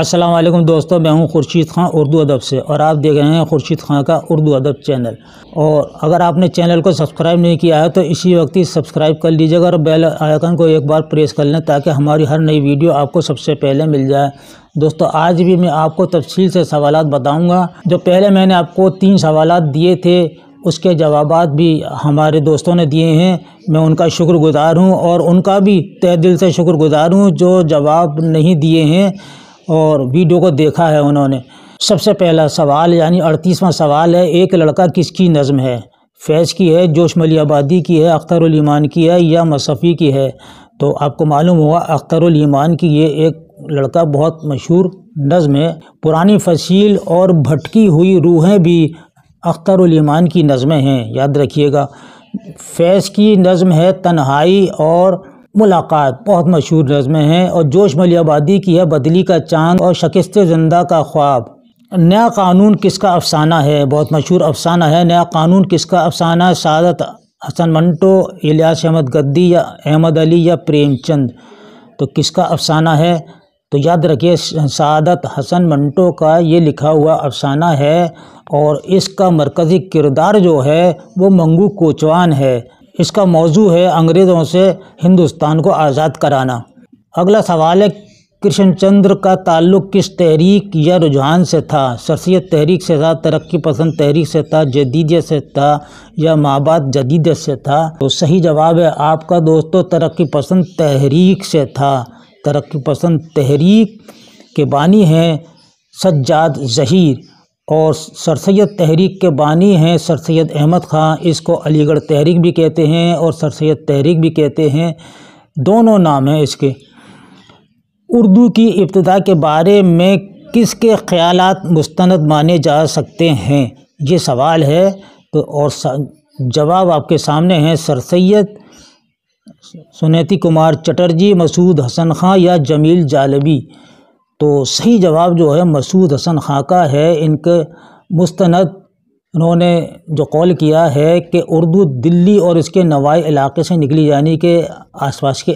असलम दोस्तों मैं हूं खुर्शीद खान उर्दू अदब से और आप देख रहे हैं खुर्शीद खान का उर्दू अदब चैनल और अगर आपने चैनल को सब्सक्राइब नहीं किया है तो इसी वक्त ही सब्सक्राइब कर लीजिएगा और बेल आइकन को एक बार प्रेस कर लें ताकि हमारी हर नई वीडियो आपको सबसे पहले मिल जाए दोस्तों आज भी मैं आपको तफसील से सवाल बताऊँगा जो पहले मैंने आपको तीन सवाल दिए थे उसके जवाब भी हमारे दोस्तों ने दिए हैं मैं उनका शुक्रगुजार हूँ और उनका भी तह दिल से शुक्रगुजार हूँ जो जवाब नहीं दिए हैं और वीडियो को देखा है उन्होंने सबसे पहला सवाल यानी अड़तीसवां सवाल है एक लड़का किसकी नज़म है फैज़ की है जोश मलियाबादी की है अख्तरमान की है या मसफ़ी की है तो आपको मालूम होगा अख्तरमान की ये एक लड़का बहुत मशहूर नज़म है पुरानी फसील और भटकी हुई रूहें भी अख्तरमान की नज़में हैं याद रखिएगा फैज़ की नज़म है तन्हाई और मुलाकात बहुत मशहूर नज़में हैं और जोश मलियाबादी की है बदली का चांद और शकस्त जिंदा का ख्वाब नया कानून किसका अफसाना है बहुत मशहूर अफसाना है नया कानून किसका अफसाना सादत हसन मंटो इलियास अहमद गद्दी या अहमद अली या प्रेमचंद तो किसका अफसाना है तो याद रखिए सादत हसन मंटो का ये लिखा हुआ अफसाना है और इसका मरकज़ी किरदार जो है वो मंगू कोचवान है इसका मौजू है अंग्रेज़ों से हिंदुस्तान को आज़ाद कराना अगला सवाल है कृष्ण चंद्र का ताल्लुक किस तहरीक या रुझान से था शख्सियत तहरीक से था तरक्की पसंद तहरीक से था जदीदियत से था या माबाद जदीदियत से था तो सही जवाब है आपका दोस्तों तरक्की पसंद तहरीक से था तरक्की पसंद तहरीक के बानी हैं सज्जाद जहीर और सर सैद तहरीक के बानी हैं सर सैद अहमद ख़ान इसको अलीगढ़ तहरीक भी कहते हैं और सर सैद तहरीक भी कहते हैं दोनों नाम हैं इसके उर्दू की इब्तदा के बारे में किसके ख्याल मुस्ंद माने जा सकते हैं ये सवाल है तो और जवाब आपके सामने हैं सर सैद सुनीति कुमार चटर्जी मसूद हसन खां या जमील जालबी तो सही जवाब जो है मसूद हसन खां का है इनके मुस्तनद उन्होंने जो कॉल किया है कि उर्दू दिल्ली और इसके नवाई इलाके से निकली यानी कि आसपास के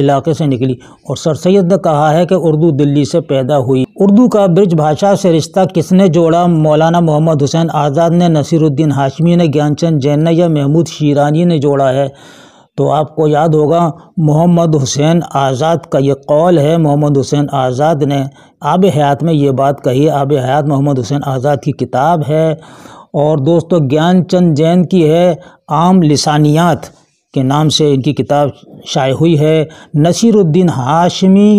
इलाके से निकली और सर सैद ने कहा है कि उर्दू दिल्ली से पैदा हुई उर्दू का ब्रज भाषा से रिश्ता किसने जोड़ा मौलाना मोहम्मद हुसैन आज़ाद ने नसीरुद्दीन हाशमी ने ज्ञानचंद जैन ने या महमूद शीरानी ने जोड़ा है तो आपको याद होगा मोहम्मद हुसैन आज़ाद का ये कौल है मोहम्मद हुसैन आज़ाद ने आब हयात में ये बात कही आब हयात मोहम्मद हुसैन आज़ाद की किताब है और दोस्तों ज्ञानचंद जैन की है आम लसानियात के नाम से इनकी किताब शाये हुई है नसीरुद्दीन हाशमी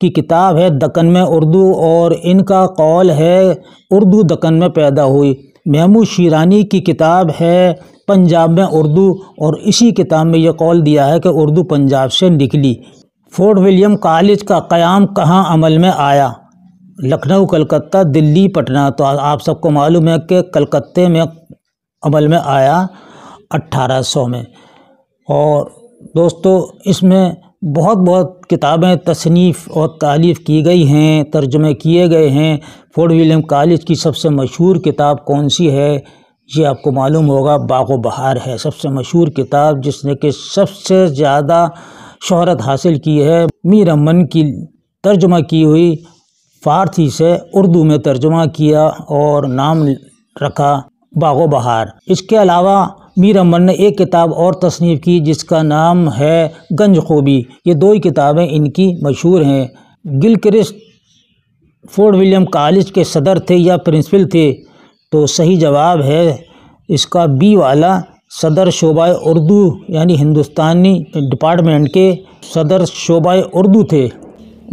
की किताब है दक्कन में उर्दू और इनका कौल है उर्दू दक्कन में पैदा हुई महमूद शीरानी की किताब है पंजाब में उर्दू और इसी किताब में यह कौल दिया है कि उर्दू पंजाब से निकली फोर्ट विलियम कॉलेज का क़्याम कहाँ अमल में आया लखनऊ कलकत्ता दिल्ली पटना तो आप सबको मालूम है कि कलकत्ते में अमल में आया 1800 में और दोस्तों इसमें बहुत बहुत किताबें तसनीफ़ और तालीफ़ की गई हैं तर्जमे किए गए हैं फोर्ट विलियम कॉलेज की सबसे मशहूर किताब कौन सी है ये आपको मालूम होगा बाग बहार है सबसे मशहूर किताब जिसने कि सबसे ज़्यादा शहरत हासिल की है मीर अमन की तर्जमा की हुई फ़ारसी से उर्दू में तर्जमा किया और नाम रखा बागो बहार इसके अलावा मीर अमन ने एक किताब और तसनीफ़ की जिसका नाम है गंज खूबी ये दो ही किताबें इनकी मशहूर हैं गिलक्रिस्ट फोर्ड विलियम कॉलेज के सदर थे या प्रिंसिपल थे तो सही जवाब है इसका बी वाला सदर शोबा उर्दू यानी हिंदुस्तानी डिपार्टमेंट के सदर शोबा उर्दू थे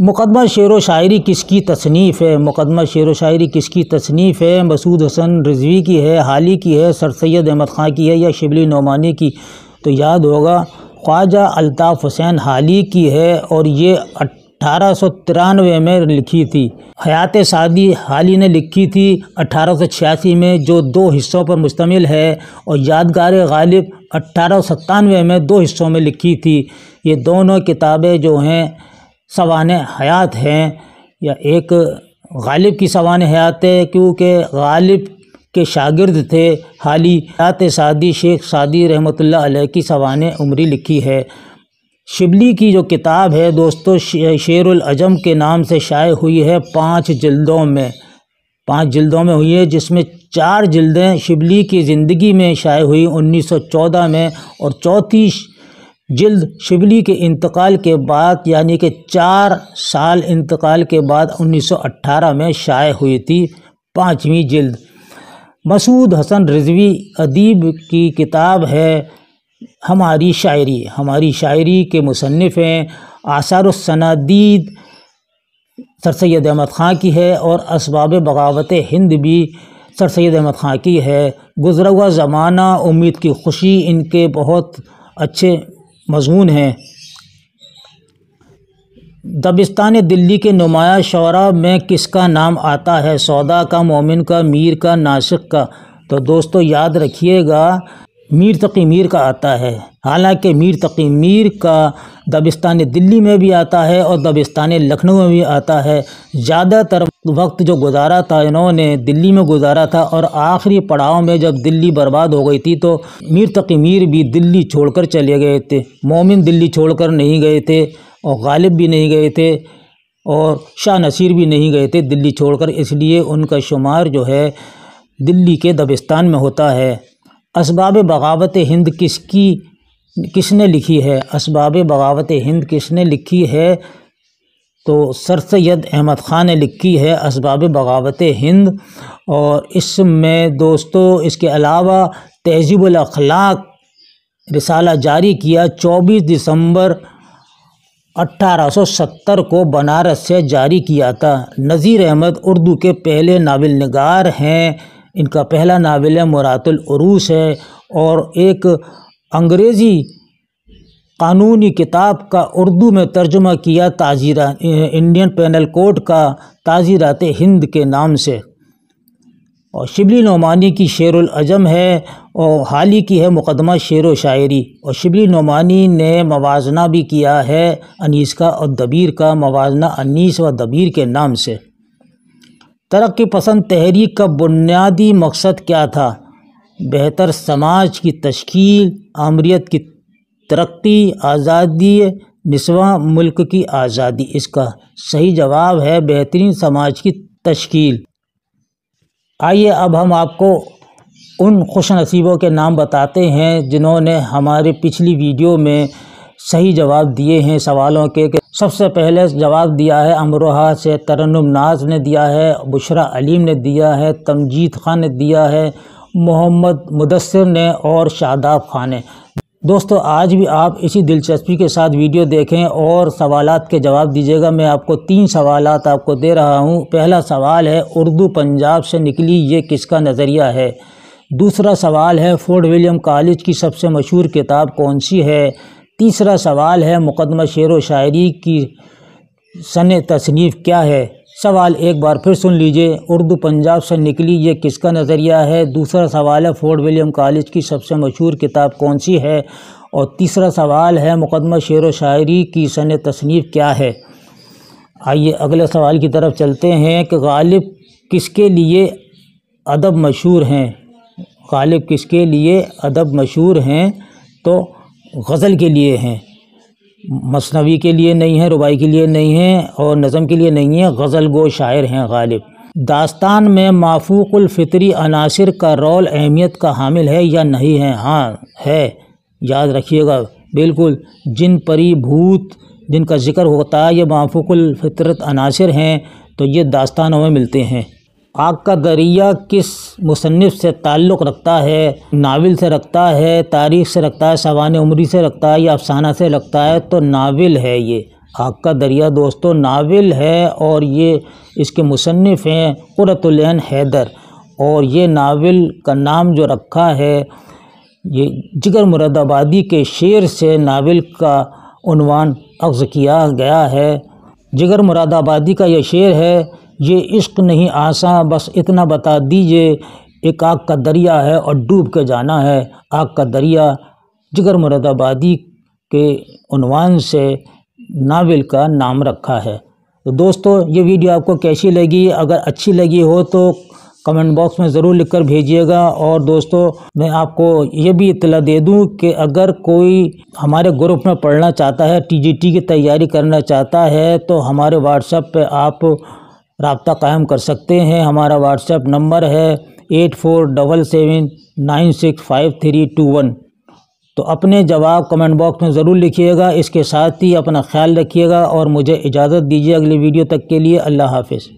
मुकदमा शेर व शायरी किसकी तसनीफ़ है मुकदमा शेर व शायरी किसकी तसनीफ़ है मसूद हसन रिजवी की है हाली की है सर सैद अहमद ख़ान की है या शिबली नौमानी की तो याद होगा ख्वाजा अल्ताफ़ हुसैन हाली की है और ये अठारह में लिखी थी हयात सादी हाल ही ने लिखी थी अठारह में जो दो हिस्सों पर मुश्तमिल है और यादगार गालिब अट्ठारह में दो हिस्सों में लिखी थी ये दोनों किताबें जो हैं सवान हयात हैं या एक गालिब की सवान हयात है क्योंकि गालिब के शागिर्द थे हाली हयात सादी शेख सादी रहमतुल्लाह अलैह की सवान उम्री लिखी है शिबली की जो किताब है दोस्तों अजम के नाम से शाये हुई है पाँच जल्दों में पाँच जल्दों में हुई है जिसमें चार जल्दें शिबली की ज़िंदगी में शाये हुई 1914 में और चौथी जल्द शिबली के इंतकाल के बाद यानी कि चार साल इंतकाल के बाद 1918 में शाये हुई थी पाँचवीं जल्द मसूद हसन रिजवी अदीब की किताब है हमारी शायरी हमारी शायरी के मुसनफ़ हैं आसारसनादीद सर सैद अहमद ख़ान की है और इसबाब बगावत हिंद भी सर सैद अहमद ख़ान की है गुजरा हुआ ज़माना उम्मीद की खुशी इनके बहुत अच्छे मजमून हैं दबिस्तान दिल्ली के नुमाया शरा में किसका नाम आता है सौदा का मोमिन का मीर का नासिक का तो दोस्तों याद रखिएगा मीर तकी मीर का आता है हालांकि मीर तकी मीर का दबिस्तान दिल्ली में भी आता है और दबिस्तान लखनऊ में भी आता है ज़्यादातर वक्त जो गुजारा था इन्होंने दिल्ली में गुजारा था और आखिरी पड़ाव में जब दिल्ली बर्बाद हो गई थी तो मीर तकी मीर भी दिल्ली छोड़कर चले गए थे मोमिन दिल्ली कर नहीं गए थे और गालिब भी नहीं गए थे और शाह नसीर भी नहीं गए थे दिल्ली कर इसलिए उनका शुमार जो है दिल्ली के दबिस्तान में होता है इसबाब बगावत हिंद किसकी किसने लिखी है इसबाब बगावत हिंद किसने लिखी है तो सर सैद अहमद ख़ान ने लिखी है इसबाब बगावत हिंद और इसमें दोस्तों इसके अलावा तहजीबलाखलाक रिसाला जारी किया 24 दिसंबर 1870 को बनारस से जारी किया था नज़ीर अहमद उर्दू के पहले नावल नगार हैं इनका पहला नावल मुरातुल उरूस है और एक अंग्रेज़ी कानूनी किताब का उर्दू में तर्जुमा किया ताजीरा इंडियन पैनल कोड का ताजीरात हिंद के नाम से और शिबली नोमानी की शेर अजम है और हाल ही की है मुकदमा शेर व शायरी और शिबली नोमानी ने मवाजना भी किया है अनीस का और दबीर का मवाजना अनीस व दबीर के नाम से तरक्की पसंद तहरीक का बुनियादी मकसद क्या था बेहतर समाज की तश्कील आमरीत की तरक्की आज़ादी नस्वा मुल्क की आज़ादी इसका सही जवाब है बेहतरीन समाज की तश्कील आइए अब हम आपको उन खुश नसीबों के नाम बताते हैं जिन्होंने हमारे पिछली वीडियो में सही जवाब दिए हैं सवालों के कि सबसे पहले जवाब दिया है अमरोहा से तरनम नाज ने दिया है बुशरा अलीम ने दिया है तमजीद खान ने दिया है मोहम्मद मुदसर ने और शादाब खान ने दोस्तों आज भी आप इसी दिलचस्पी के साथ वीडियो देखें और सवाल के जवाब दीजिएगा मैं आपको तीन सवाल आपको दे रहा हूँ पहला सवाल है उर्दू पंजाब से निकली ये किसका नज़रिया है दूसरा सवाल है फोर्ड विलियम कॉलेज की सबसे मशहूर किताब कौन सी है तीसरा सवाल है मुकदमा शेर व शायरी की सन तसनीफ़ क्या है सवाल एक बार फिर सुन लीजिए उर्दू पंजाब से निकली ये किसका नज़रिया है दूसरा सवाल है फोर्ट विलियम कॉलेज की सबसे मशहूर किताब कौन सी है और तीसरा सवाल है मुकदमा शेर व शायरी की सन तसनीफ़ क्या है आइए अगले सवाल की तरफ चलते हैं कि गालिब किसके लिए अदब मशहूर हैं गालिब किसके लिए अदब मशहूर हैं तो गज़ल के लिए हैं मसनवी के लिए नहीं है रुबाई के लिए नहीं है और नज़म के लिए नहीं है गज़ल गो शायर हैं गालिब दास्तान में माफूक़ुलफ़ितरी अनासर का रोल अहमियत का हामिल है या नहीं है हाँ है याद रखिएगा बिल्कुल जिन परी भूत जिनका ज़िक्र होता है ये माफूक़ुलफ़ितरत अनासर हैं तो ये दास्तानों में मिलते हैं आग का दरिया किस मुसनफ़ से ताल्लुक़ रखता है नावल से रखता है तारीख से रखता है सवान उम्री से रखता है या अफसाना से रखता है तो नावल है ये आग का दरिया दोस्तों नावल है और ये इसके मुसनफ़ हैं क़ुरतुलैन हैदर और ये नावल का नाम जो रखा है ये जिगर मुरादाबादी के शेर से नावल का उनवान अख्ज़ किया गया है जिगर मुरादाबादी का यह शेर है ये इश्क नहीं आशा बस इतना बता दीजिए एक आग का दरिया है और डूब के जाना है आग का दरिया जिगर मुरादाबादी के उनवान से नावल का नाम रखा है तो दोस्तों ये वीडियो आपको कैसी लगी अगर अच्छी लगी हो तो कमेंट बॉक्स में ज़रूर लिखकर भेजिएगा और दोस्तों मैं आपको ये भी इतला दे दूं कि अगर कोई हमारे ग्रुप में पढ़ना चाहता है टीजीटी की तैयारी करना चाहता है तो हमारे व्हाट्सएप पे आप रबता कायम कर सकते हैं हमारा व्हाट्सएप नंबर है eight four double seven nine six five three two one तो अपने जवाब कमेंट बॉक्स में ज़रूर लिखिएगा इसके साथ ही अपना ख्याल रखिएगा और मुझे इजाज़त दीजिए अगली वीडियो तक के लिए अल्लाह हाफिज़